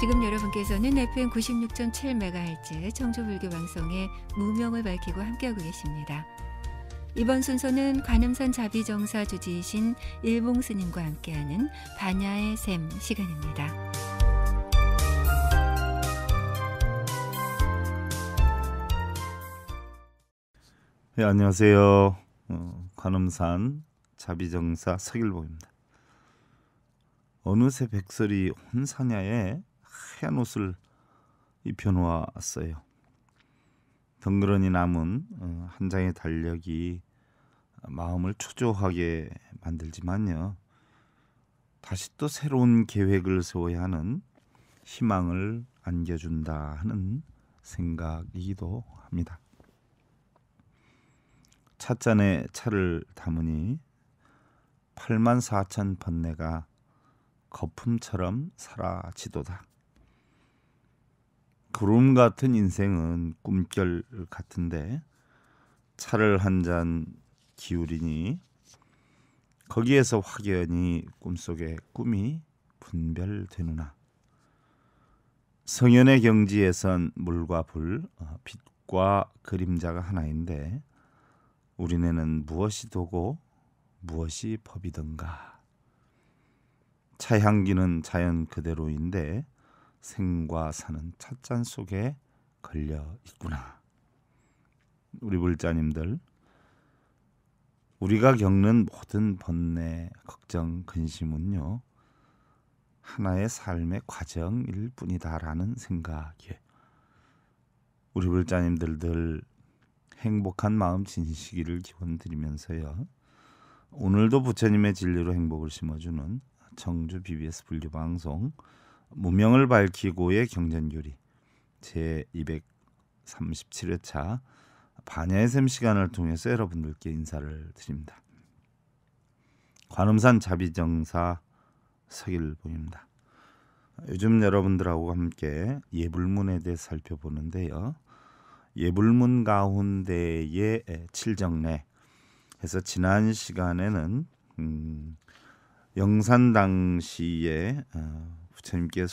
지금 여러분께서는 FM 96.7MHz 청주불교 방송의 무명을 밝히고 함께하고 계십니다. 이번 순서는 관음산 자비정사 주지이신 일봉 스님과 함께하는 반야의 샘 시간입니다. 네, 안녕하세요. 어, 관음산 자비정사 서길봉입니다. 어느새 백설이 혼사냐에 하얀 옷을 입혀놓았어요. 덩그러니 남은 어, 한 장의 달력이 마음을 초조하게 만들지만요. 다시 또 새로운 계획을 세워야 하는 희망을 안겨준다 하는 생각이기도 합니다. 찻잔에 차를 담으니 8 4 0 0 0 번뇌가 거품처럼 사라지도다. 구름 같은 인생은 꿈결 같은데 차를 한 잔 기울이니 거기에서 확연히 꿈속의 꿈이 분별되누나 성현의 경지에선 물과 불, 어, 빛과 그림자가 하나인데 우리네는 무엇이 도고 무엇이 법이던가 차향기는 자연 그대로인데 생과 사는 찻잔 속에 걸려 있구나. 우리 불자님들 우리가 겪는 모든 번뇌, 걱정, 근심은요. 하나의 삶의 과정일 뿐이다라는 생각에 우리 불자님들 들 행복한 마음 지니시기를 기원 드리면서요. 오늘도 부처님의 진리로 행복을 심어주는 청주 BBS 분류 방송 무명을 밝히고의 경전교리 제 237회차 반야의 샘 시간을 통해서 여러분들께 인사를 드립니다. 관음산 자비정사 서길봉입니다. 요즘 여러분들하고 함께 예불문에 대해 살펴보는데요. 예불문 가운데의 칠정례 해서 지난 시간에는 음, 영산 당시에 어, 부처님께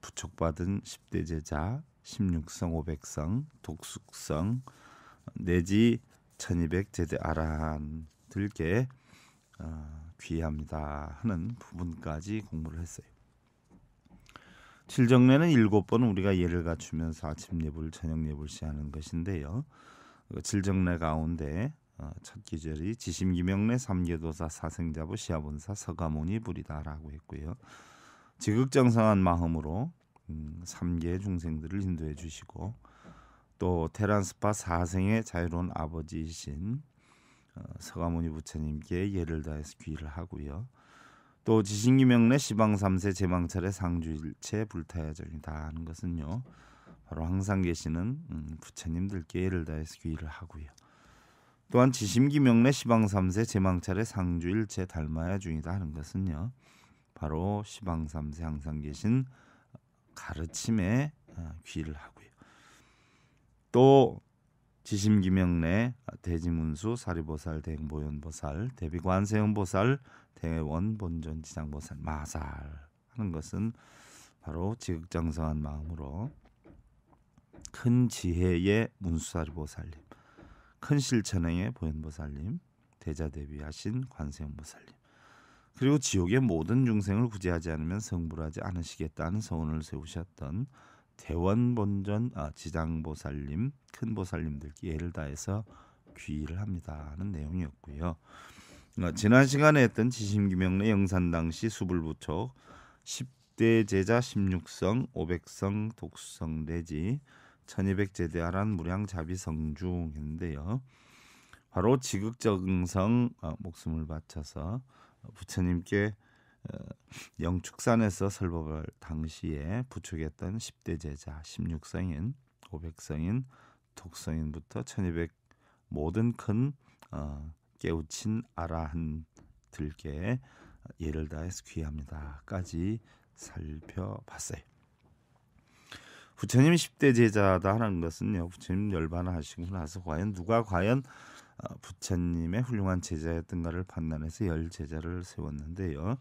부촉받은 10대 제자 16성 500성 독숙성 내지 1200제대 아란들께 어, 귀합니다 하는 부분까지 공부를 했어요. 칠정례는 일곱 번 우리가 예를 갖추면서 아침 예불, 저녁 예불시 하는 것인데요. 그 칠정례 가운데 어, 첫 기절이 지심기명례, 삼계도사, 사생자부, 시아본사, 서가모니 불이다라고 했고요. 지극정성한 마음으로 음, 3개 중생들을 인도해 주시고 또 테란스파 사생의 자유로운 아버지이신 어, 서가모니 부처님께 예를 다해서 귀를 하고요. 또 지신기명래 시방 삼세 제망찰의 상주일체 불타야절이다 하는 것은요. 바로 항상 계시는 음, 부처님들께 예를 다해서 귀를 하고요. 또한 지심기명래 시방 삼세 제망찰의 상주일체 닮아야 중이다 하는 것은요. 바로 시방삼세 항상 계신 가르침에 어, 귀를 하고요. 또 지심기명래, 대지문수, 사리보살, 대행보현보살, 대비관세음보살, 대원본전지장보살, 마살 하는 것은 바로 지극장성한 마음으로 큰 지혜의 문수사리보살님, 큰 실천행의 보현보살님, 대자대비하신 관세음보살님 그리고 지옥의 모든 중생을 구제하지 않으면 성불하지 않으시겠다는 서원을 세우셨던 대원본전 아, 지장보살님, 큰보살님들 예를 다해서 귀의를 합니다는 하 내용이었고요. 그러니까 지난 시간에 했던 지심규명래 영산당시 수불부촉 10대 제자 16성, 500성, 독성 내지 1200 제대하란 무량자비성중인데요. 바로 지극정성 아, 목숨을 바쳐서 부처님께 어, 영축산에서 설법을 당시에 부촉했던 10대 제자 16성인 500성인 독성인부터 1200 모든 큰 어, 깨우친 아라한들께 예를 다해서 귀합니다까지 살펴봤어요. 부처님 10대 제자다 하는 것은요. 부처님 열반하시고 나서 과연 누가 과연 어, 부처님의 훌륭한 제자였던가를 판단해서 열 제자를 세웠는데요.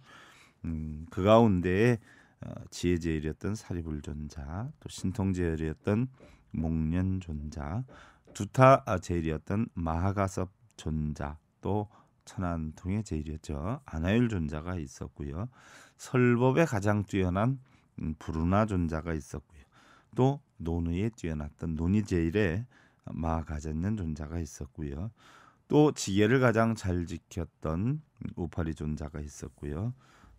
음, 그가운데 어, 지혜제일이었던 사리불존자, 또 신통제일이었던 목련존자, 두타제일이었던 마하가섭존자, 또 천안통의 제일이었죠. 아나율존자가 있었고요. 설법에 가장 뛰어난 음, 부르나존자가 있었고요. 또 논의에 뛰어났던 논의제일의 마가졌는 존자가 있었고요. 또 지혜를 가장 잘 지켰던 우파리 존자가 있었고요.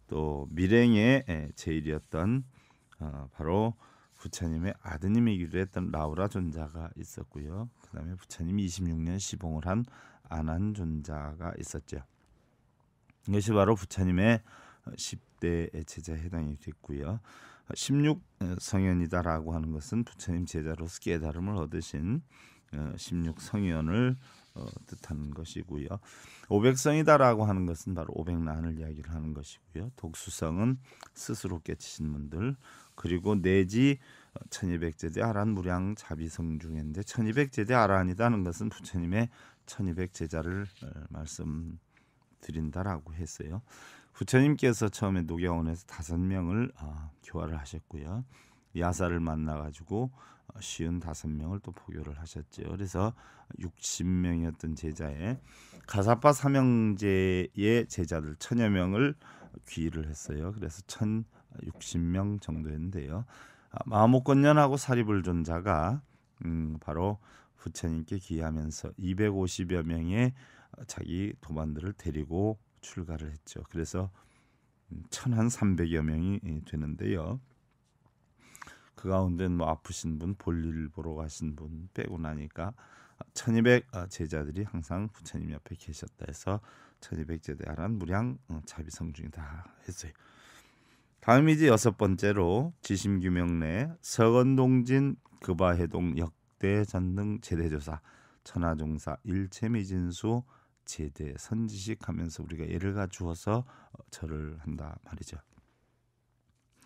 또 밀행의 예, 제일이었던 어, 바로 부처님의 아드님이기도 했던 라우라 존자가 있었고요. 그다음에 부처님이 26년 시봉을 한 안한 존자가 있었죠. 이것이 바로 부처님의 10대의 제자에 해당이 됐고요. 16 성현이다라고 하는 것은 부처님 제자로서 깨달음을 얻으신 16 성현을 어, 어 뜻하는 것이고요. 오백성이다라고 하는 것은 바로 오백난을 이야기를 하는 것이고요. 독수성은 스스로 깨치신 분들 그리고 내지 어, 천이백제대 아란 무량 자비성 중인데 천이백제대 아란이다는 것은 부처님의 천이백 제자를 어, 말씀드린다라고 했어요. 부처님께서 처음에 녹여원에서 다섯 명을 어, 교화를 하셨고요. 야사를 만나가지고 쉬운 다섯 명을 또 포교를 하셨죠. 그래서 60명이었던 제자에 가사파 삼형제의 제자들 천여 명을 귀를 의 했어요. 그래서 1060명 정도였는데요. 아, 마모권년하고 사립을 준 자가 음, 바로 부처님께 귀하면서 250여 명의 자기 도반들을 데리고 출가를 했죠. 그래서 음, 천한 300여 명이 예, 되는데요. 그 가운데는 뭐 아프신 분, 볼일 보러 가신 분 빼고 나니까 1200 어, 제자들이 항상 부처님 옆에 계셨다 해서 1200 제자란 무량 어, 자비성중이다 했어요. 다음이 제 여섯 번째로 지심규명 내 서건동진 급아해동 역대전능 제대조사 천하종사 일체미진수 제대 선지식 하면서 우리가 예를 가주어서 어, 절을 한다 말이죠.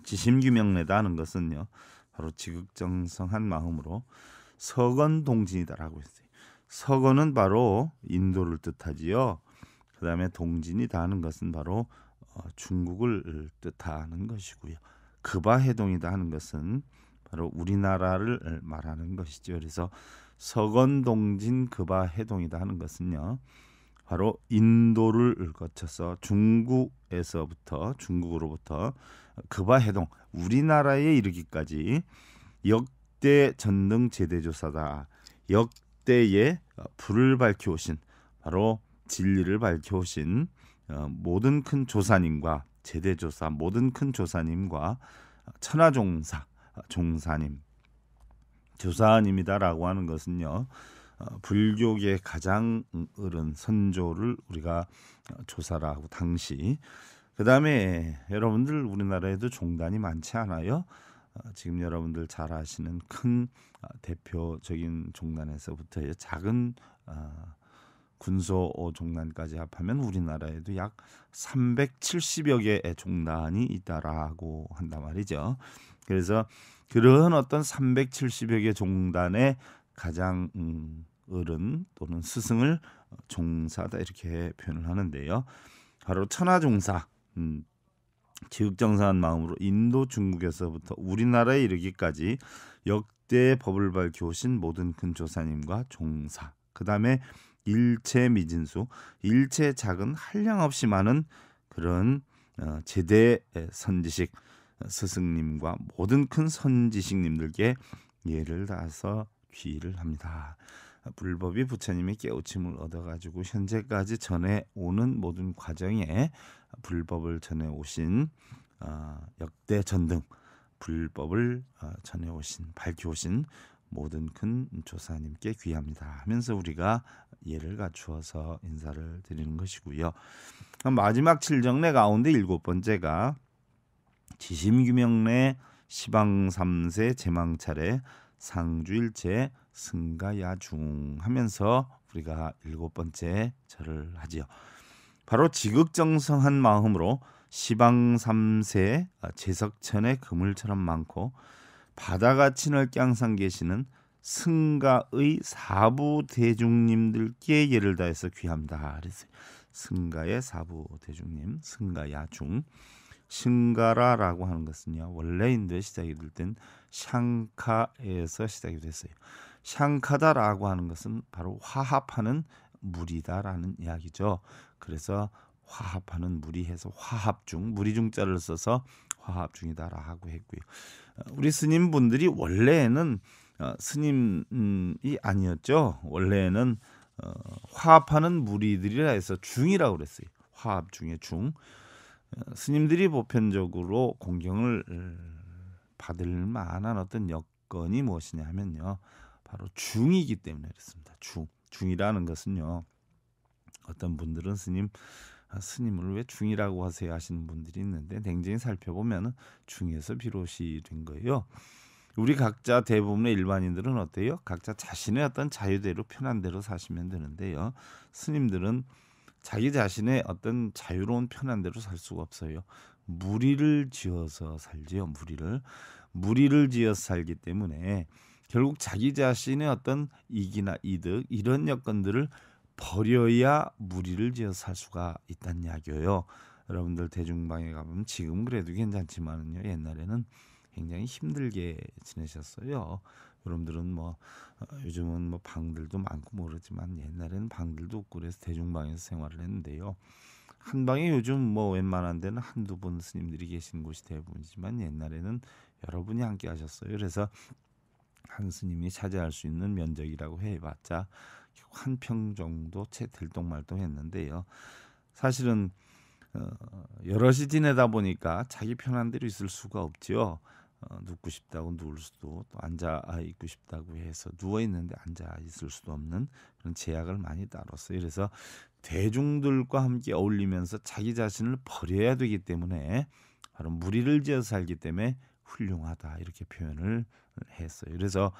지심규명례다 하는 것은요 바로 지극정성한 마음으로 서건 동진이다라고 했어요. 서건은 바로 인도를 뜻하지요. 그다음에 동진이다 하는 것은 바로 어, 중국을 뜻하는 것이고요. 급하해동이다 하는 것은 바로 우리나라를 말하는 것이죠. 그래서 서건동진 급하해동이다 하는 것은요. 바로 인도를 거쳐서 중국에서부터 중국으로부터 그바 해동 우리나라에 이르기까지 역대 전능 제대조사다. 역대의 어, 불을 밝혀오신 바로 진리를 밝혀오신 어, 모든 큰 조사님과 제대조사 모든 큰 조사님과 천하종사 어, 종사님 조사님이다라고 하는 것은요 불교계 가장 어른 선조를 우리가 조사라 하고 당시 그다음에 여러분들 우리나라에도 종단이 많지 않아요. 어, 지금 여러분들 잘 아시는 큰 어, 대표적인 종단에서부터 작은 어, 군소 종단까지 합하면 우리나라에도 약 370여 개의 종단이 있다라고 한단 말이죠. 그래서 그런 어떤 370여 개 종단의 가장 음, 어른 또는 스승을 종사다 이렇게 표현을 하는데요. 바로 천하종사 음, 지극정사한 마음으로 인도 중국에서부터 우리나라에 이르기까지 역대 법을 밝혀오신 모든 근조사님과 종사 그 다음에 일체 미진수 일체 작은 한량 없이 많은 그런 어, 제대 선지식 어, 스승님과 모든 큰 선지식님들께 예를 다해서 귀의를 합니다. 불법이 부처님의 깨우침을 얻어가지고 현재까지 전해오는 모든 과정에 불법을 전해오신 어, 아, 역대 전등 불법을 어, 아, 전해오신 밝혀오신 모든 큰 조사님께 귀합니다 하면서 우리가 예를 갖추어서 인사를 드리는 것이고요. 마지막 칠정례 가운데 일곱 번째가 지심규명례 시방 삼세 제망 차례 상주일체 승가야중 하면서 우리가 일곱 번째 절을 하지요. 바로 지극정성한 마음으로 시방 삼세 제석천의 그물처럼 많고 바다같이 넓게 항상 계시는 승가의 사부 대중님들께 예를 다해서 귀합니다. 승가의 사부 대중님, 승가야중. 싱가라라고 하는 것은요 원래인도의 시작이 될 땐 샹카에서 시작이 됐어요. 샹카다라고 하는 것은 바로 화합하는 물이다라는 이야기죠. 그래서 화합하는 물이 해서 화합중 무리중자를 써서 화합중이다라고 했고요. 어, 우리 스님 분들이 원래는 어, 스님이 아니었죠. 원래는 어, 화합하는 무리들이라 해서 중이라고 그랬어요. 화합중의 중. 스님들이 보편적으로 공경을 음, 받을 만한 어떤 여건이 무엇이냐 하면요. 바로 중이기 때문에 그렇습니다. 중. 중이라는 것은요. 어떤 분들은 스님 아, 스님을 왜 중이라고 하세요 하시는 분들이 있는데 냉정히 살펴보면 중에서 비롯이 된 거예요. 우리 각자 대부분의 일반인들은 어때요? 각자 자신의 어떤 자유대로 편한 대로 사시면 되는데요. 스님들은 자기 자신의 어떤 자유로운 편한 대로 살 수가 없어요. 무리를 지어서 살지요. 무리를 무리를 지어서 살기 때문에 결국 자기 자신의 어떤 이기나 이득 이런 여건들을 버려야 무리를 지어서 살 수가 있다는 이야기예요. 여러분들 대중방에 가보면 지금 그래도 괜찮지만은요. 옛날에는 굉장히 힘들게 지내셨어요. 여러분들은 뭐 어, 요즘은 뭐 방들도 많고 모르지만 뭐 옛날에는 방들도 없고 그래서 대중방에서 생활을 했는데요. 한 방에 요즘 뭐 웬만한 데는 한두 분 스님들이 계신 곳이 대부분이지만 옛날에는 여러분이 함께 하셨어요. 그래서 한 스님이 차지할 수 있는 면적이라고 해봤자 한 평 정도 채들똥말똥 했는데요. 사실은 어, 여럿이 지내다 보니까 자기 편한 대로 있을 수가 없지요. 어, 눕고 싶다고 누울 수도 또 앉아 있고 싶다고 해서 누워 있는데 앉아 있을 수도 없는 그런 제약을 많이 따랐어요. 그래서 대중들과 함께 어울리면서 자기 자신을 버려야 되기 때문에 바로 무리를 지어 살기 때문에 훌륭하다 이렇게 표현을 했어요. 그래서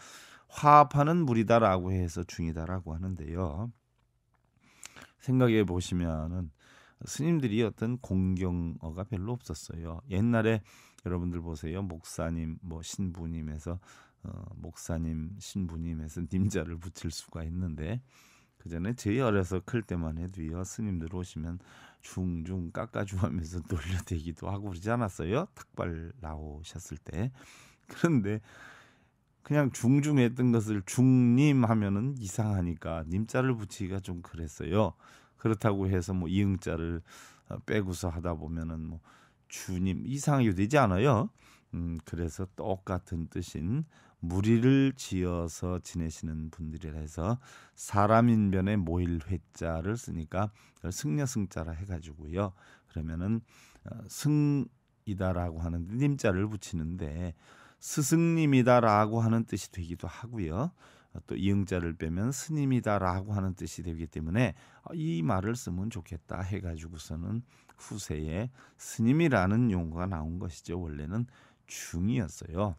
화합하는 무리다라고 해서 중이다라고 하는데요. 생각해 보시면은 스님들이 어떤 공경어가 별로 없었어요. 옛날에 여러분들 보세요. 목사님, 뭐 신부님에서 어, 목사님, 신부님에서 님자를 붙일 수가 있는데 그 전에 제일 어려서 클 때만 해도요. 스님들 오시면 중중 깎아주하면서 놀려대기도 하고 그러지 않았어요. 탁발 나오셨을 때. 그런데 그냥 중중 했던 것을 중님 하면은 이상하니까 님자를 붙이기가 좀 그랬어요. 그렇다고 해서 뭐 이응자를 어, 빼고서 하다 보면은 뭐 주님 이상하게 되지 않아요. 음, 그래서 똑같은 뜻인 무리를 지어서 지내시는 분들이라 해서 사람인변에 모일 회자를 쓰니까 승려승자라 해가지고요. 그러면은 어, 승이다라고 하는 님자를 붙이는데 스승님이다라고 하는 뜻이 되기도 하고요. 또 이응자를 빼면 스님이다라고 하는 뜻이 되기 때문에 아, 이 말을 쓰면 좋겠다 해가지고서는 후세에 스님이라는 용어가 나온 것이죠. 원래는 중이었어요.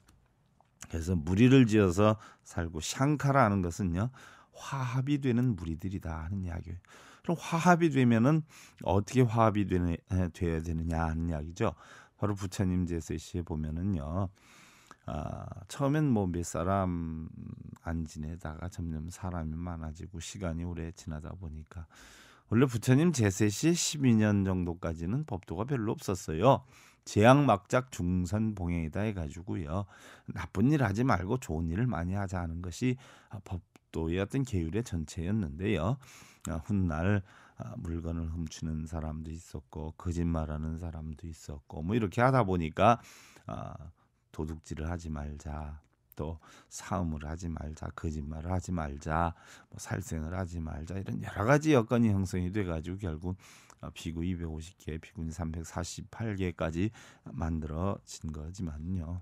그래서 무리를 지어서 살고 샹카라는 것은요 화합이 되는 무리들이다 하는 이야기예요. 그럼 화합이 되면은 어떻게 화합이 되는 되어야 되느냐 하는 이야기죠. 바로 부처님 제세시에 보면은요. 아, 처음엔 뭐 몇 사람 안 지내다가 점점 사람이 많아지고 시간이 오래 지나다 보니까 원래 부처님 제세 시 12년 정도까지는 법도가 별로 없었어요. 제약막작 중선봉행이다 해가지고요. 나쁜 일 하지 말고 좋은 일을 많이 하자 하는 것이 법도의 어떤 계율의 전체였는데요. 아, 훗날 아, 물건을 훔치는 사람도 있었고 거짓말하는 사람도 있었고 뭐 이렇게 하다 보니까 아, 도둑질을 하지 말자. 또 사음을 하지 말자, 거짓말을 하지 말자, 뭐 살생을 하지 말자 이런 여러 가지 여건이 형성이 돼가지고 결국 비구 250개, 비구인 348개까지 만들어진 거지만요.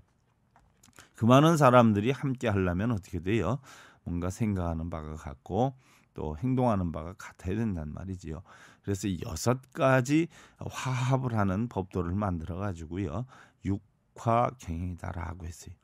그 많은 사람들이 함께 하려면 어떻게 돼요? 뭔가 생각하는 바가 같고 또 행동하는 바가 같아야 된단 말이지요. 그래서 여섯 가지 화합을 하는 법도를 만들어 가지고요. 육 육화경영이다라고 했어요.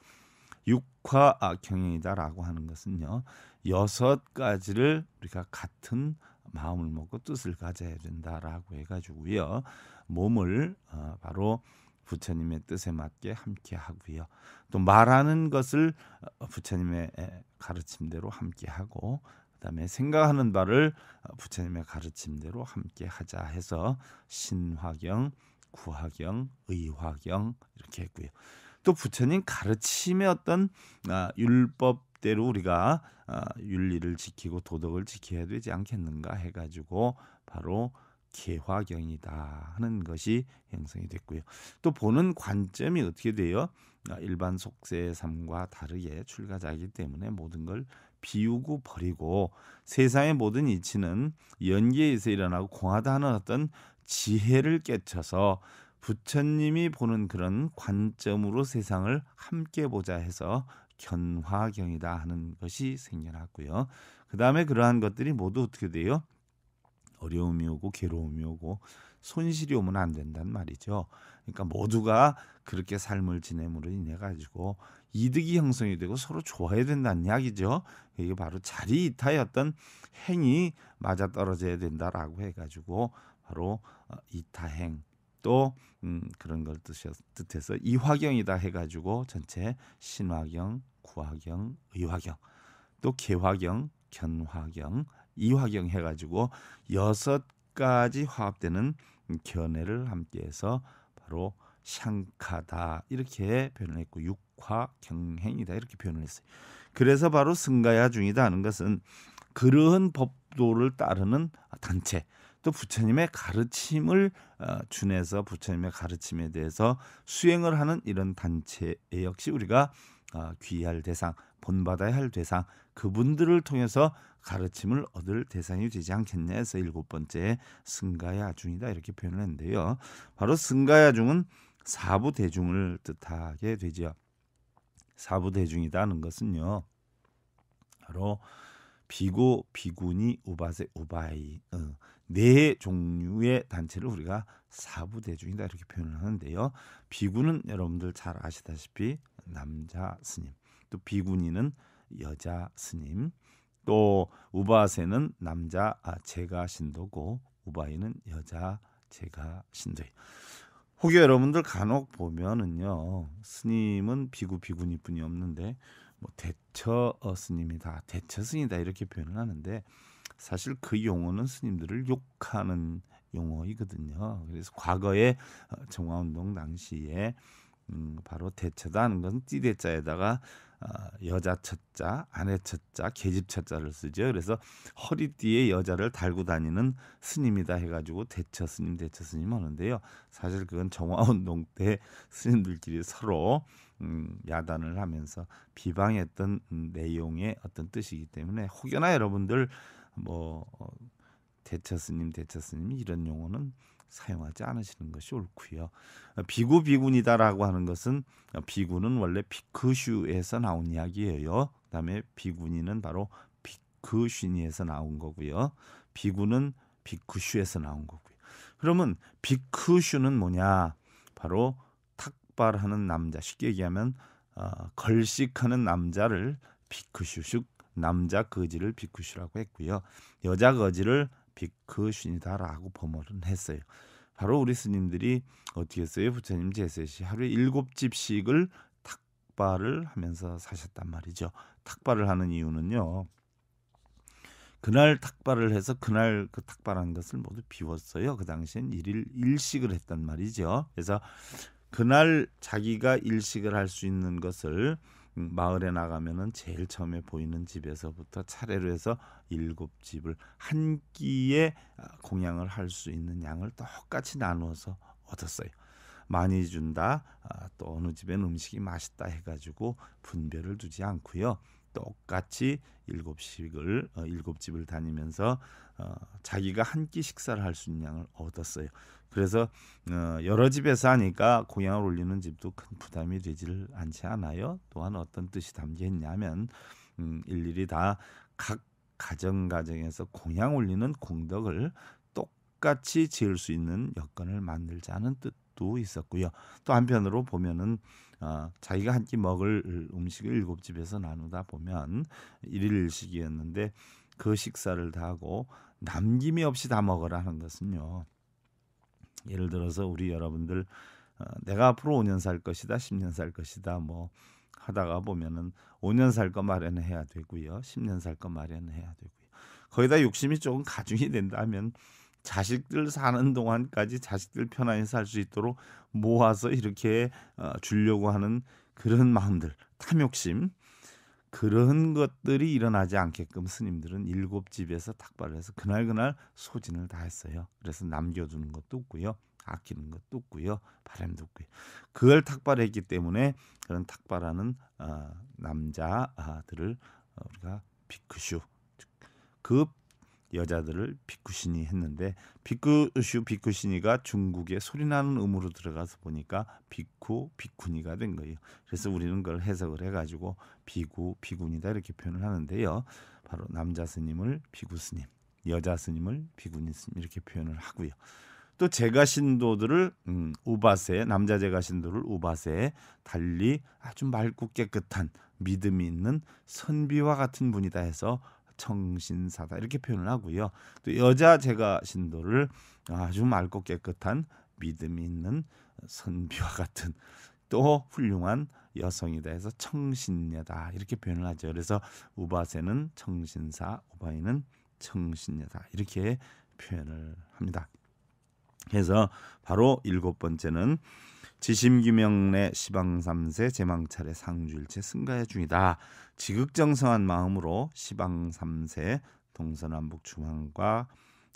육화경이다라고 하는 것은요. 여섯 가지를 우리가 같은 마음을 먹고 뜻을 가져야 된다라고 해가지고요. 몸을 어, 바로 부처님의 뜻에 맞게 함께 하고요. 또 말하는 것을 어, 부처님의 가르침대로 함께 하고 그다음에 생각하는 바를 어, 부처님의 가르침대로 함께 하자 해서 신화경 구화경, 의화경 이렇게 했고요. 또 부처님 가르침의 어떤 아, 율법대로 우리가 아, 윤리를 지키고 도덕을 지켜야 되지 않겠는가 해가지고 바로 개화경이다 하는 것이 형성이 됐고요. 또 보는 관점이 어떻게 돼요? 아, 일반 속세의 삶과 다르게 출가자이기 때문에 모든 걸 비우고 버리고 세상의 모든 이치는 연계에서 일어나고 공하다는 어떤 지혜를 깨쳐서 부처님이 보는 그런 관점으로 세상을 함께 보자 해서 견화경이다 하는 것이 생겨났고요. 그 다음에 그러한 것들이 모두 어떻게 돼요? 어려움이 오고 괴로움이 오고 손실이 오면 안 된단 말이죠. 그러니까 모두가 그렇게 삶을 지냄으로 인해 가지고 이득이 형성이 되고 서로 좋아야 된다는 이야기죠. 이게 바로 자리 이타였던 행이 맞아 떨어져야 된다라고 해가지고 바로 어, 이타행 또 음, 그런 걸뜻이었 뜻해서 이화경이다 해가지고 전체 신화경, 구화경, 의화경 또 개화경, 견화경, 이화경 해가지고 여섯 가지 화합되는 견해를 함께해서 바로 샹카다 이렇게 표현했고 역화경행이다 이렇게 표현을 했어요. 그래서 바로 승가야중이다 하는 것은 그러한 법도를 따르는 단체 또 부처님의 가르침을 어, 준해서 부처님의 가르침에 대해서 수행을 하는 이런 단체에 역시 우리가 어, 귀할 대상 본받아야 할 대상 그분들을 통해서 가르침을 얻을 대상이 되지 않겠냐 해서 일곱 번째 승가야중이다 이렇게 표현을 했는데요. 바로 승가야중은 사부 대중을 뜻하게 되지요. 사부대중이다는 것은요. 바로 비고 비군이 우바세 우바이 어, 네 종류의 단체를 우리가 사부대중이다 이렇게 표현을 하는데요. 비군은 여러분들 잘 아시다시피 남자 스님, 또 비군이는 여자 스님, 또 우바세는 남자 아, 제가 신도고 우바이는 여자 제가 신도예 혹여 여러분들 간혹 보면은요 스님은 비구 비구니뿐이 없는데 뭐 대처 어, 스님이다 대처 스님이다 이렇게 표현을 하는데 사실 그 용어는 스님들을 욕하는 용어이거든요. 그래서 과거에 정화운동 어, 당시에 음, 바로 대처다 하는 것은 띠대자에다가 어, 여자 첫자, 아내 첫자, 계집 첫자를 쓰죠. 그래서 허리띠에 여자를 달고 다니는 스님이다 해가지고 대처 스님, 대처 스님 하는데요. 사실 그건 정화운동 때 스님들끼리 서로 음, 야단을 하면서 비방했던 내용의 어떤 뜻이기 때문에 혹여나 여러분들 뭐 어, 대처 스님, 대처 스님 이런 용어는 사용하지 않으시는 것이 옳고요. 비구 비군이다라고 하는 것은 비구는 원래 비크슈에서 나온 이야기예요. 그다음에 비군이는 바로 비크슈니에서 나온 거고요. 비구는 비크슈에서 나온 거고요. 그러면 비크슈는 뭐냐? 바로 탁발하는 남자, 쉽게 얘기하면 어, 걸식하는 남자를 비크슈, 즉 남자 거지를 비크슈라고 했고요. 여자 거지를 비크신이다라고 범어를 했어요. 바로 우리 스님들이 어떻게 했어요? 부처님 제세시 하루에 일곱 집씩을 탁발을 하면서 사셨단 말이죠. 탁발을 하는 이유는요. 그날 탁발을 해서 그날 그 탁발한 것을 모두 비웠어요. 그 당시엔 일일 일식을 했단 말이죠. 그래서 그날 자기가 일식을 할 수 있는 것을 음, 마을에 나가면은 제일 처음에 보이는 집에서부터 차례로 해서 일곱 집을 한 끼에 아, 공양을 할 수 있는 양을 똑같이 나누어서 얻었어요. 많이 준다 아, 또 어느 집엔 음식이 맛있다 해가지고 분별을 두지 않고요 똑같이 일곱 식을 어, 일곱 집을 다니면서 어, 자기가 한 끼 식사를 할 수 있는 양을 얻었어요. 그래서 어, 여러 집에서 하니까 고향을 올리는 집도 큰 부담이 되질 않지 않아요. 또한 어떤 뜻이 담겨 있냐면 음, 일일이 다 각 가정 가정에서 공양 올리는 공덕을 똑같이 지을 수 있는 여건을 만들자는 뜻도 있었고요. 또 한편으로 보면은 어, 자기가 한 끼 먹을 음식을 일곱 집에서 나누다 보면 일일식이었는데 그 식사를 다 하고 남김이 없이 다 먹으라 하는 것은요. 예를 들어서 우리 여러분들 어, 내가 앞으로 5년 살 것이다, 10년 살 것이다 뭐 하다가 보면은 5년 살 거 마련해야 되고요, 10년 살 거 마련해야 되고요. 거기다 욕심이 조금 가중이 된다면 자식들 사는 동안까지 자식들 편안히 살 수 있도록 모아서 이렇게 어, 주려고 하는 그런 마음들, 탐욕심 그런 것들이 일어나지 않게끔 스님들은 일곱 집에서 탁발을 해서 그날 그날 소진을 다 했어요. 그래서 남겨두는 것도 없고요. 아끼는 것도 없고요. 바람도 없고요. 그걸 탁발했기 때문에 그런 탁발하는 어, 남자들을 어, 우리가 비크슈 그 여자들을 비쿠시니 했는데 비쿠슈 비쿠시니가 중국의 소리나는 음으로 들어가서 보니까 비쿠 비쿠니가 된 거예요. 그래서 우리는 그걸 해석을 해가지고 비구 비군이다 이렇게 표현을 하는데요. 바로 남자 스님을 비구 스님, 여자 스님을 비구니 스님 이렇게 표현을 하고요. 또 제가 신도들을 음, 우바세 남자 제가 신도를 우바세 달리 아주 맑고 깨끗한 믿음이 있는 선비와 같은 분이다 해서 청신사다 이렇게 표현을 하고요. 또 여자 제가 신도를 아주 맑고 깨끗한 믿음 이 있는 선비와 같은 또 훌륭한 여성이다 해서 청신녀다 이렇게 표현을 하죠. 그래서 우바세는 청신사, 우바이는 청신녀다 이렇게 표현을 합니다. 그래서 바로 일곱 번째는 지심규명래 시방 삼세 제망찰의 상주일체 승가해 중이다. 지극정성한 마음으로 시방 삼세 동서남북 중앙과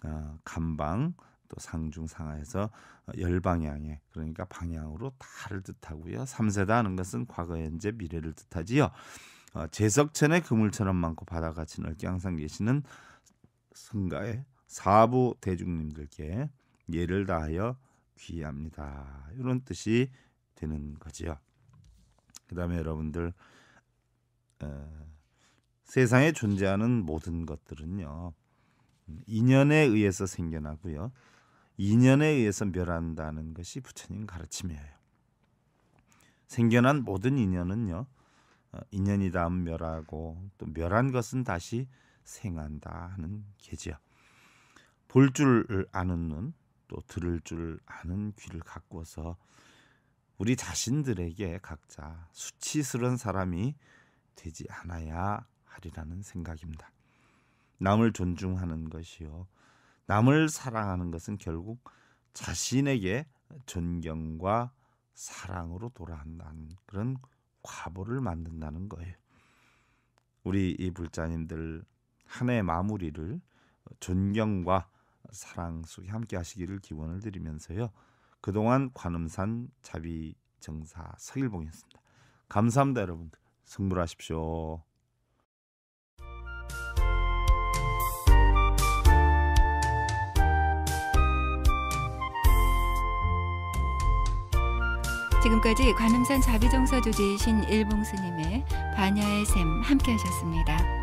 어, 감방또 상중 상하에서 어, 열방향에 그러니까 방향으로 다를 뜻하고요. 삼세다 하는 것은 과거 현재 미래를 뜻하지요. 어, 제석천의 그물처럼 많고 바다같이 넓게 항상 계시는 승가의 사부 대중님들께 예를 다하여 귀합니다. 이런 뜻이 되는 거지요. 그다음에 여러분들 어, 세상에 존재하는 모든 것들은요 음, 인연에 의해서 생겨나고요 인연에 의해서 멸한다는 것이 부처님 가르침이에요. 생겨난 모든 인연은요 어, 인연이 다 멸하고 또 멸한 것은 다시 생한다 하는 계지요. 볼줄 아는 눈, 또 들을 줄 아는 귀를 가꾸서 우리 자신들에게 각자 수치스런 사람이 되지 않아야 하리라는 생각입니다. 남을 존중하는 것이요. 남을 사랑하는 것은 결국 자신에게 존경과 사랑으로 돌아간다는 그런 과보를 만든다는 거예요. 우리 이 불자님들 한 해 마무리를 존경과 사랑 속에 함께 하시기를 기원을 드리면서요. 그동안 관음산 자비 정사 서일봉이었습니다. 감사합니다, 여러분들. 승부하십시오. 지금까지 관음산 자비정사 조지이신 일봉스님의 반야의 샘 함께 하셨습니다.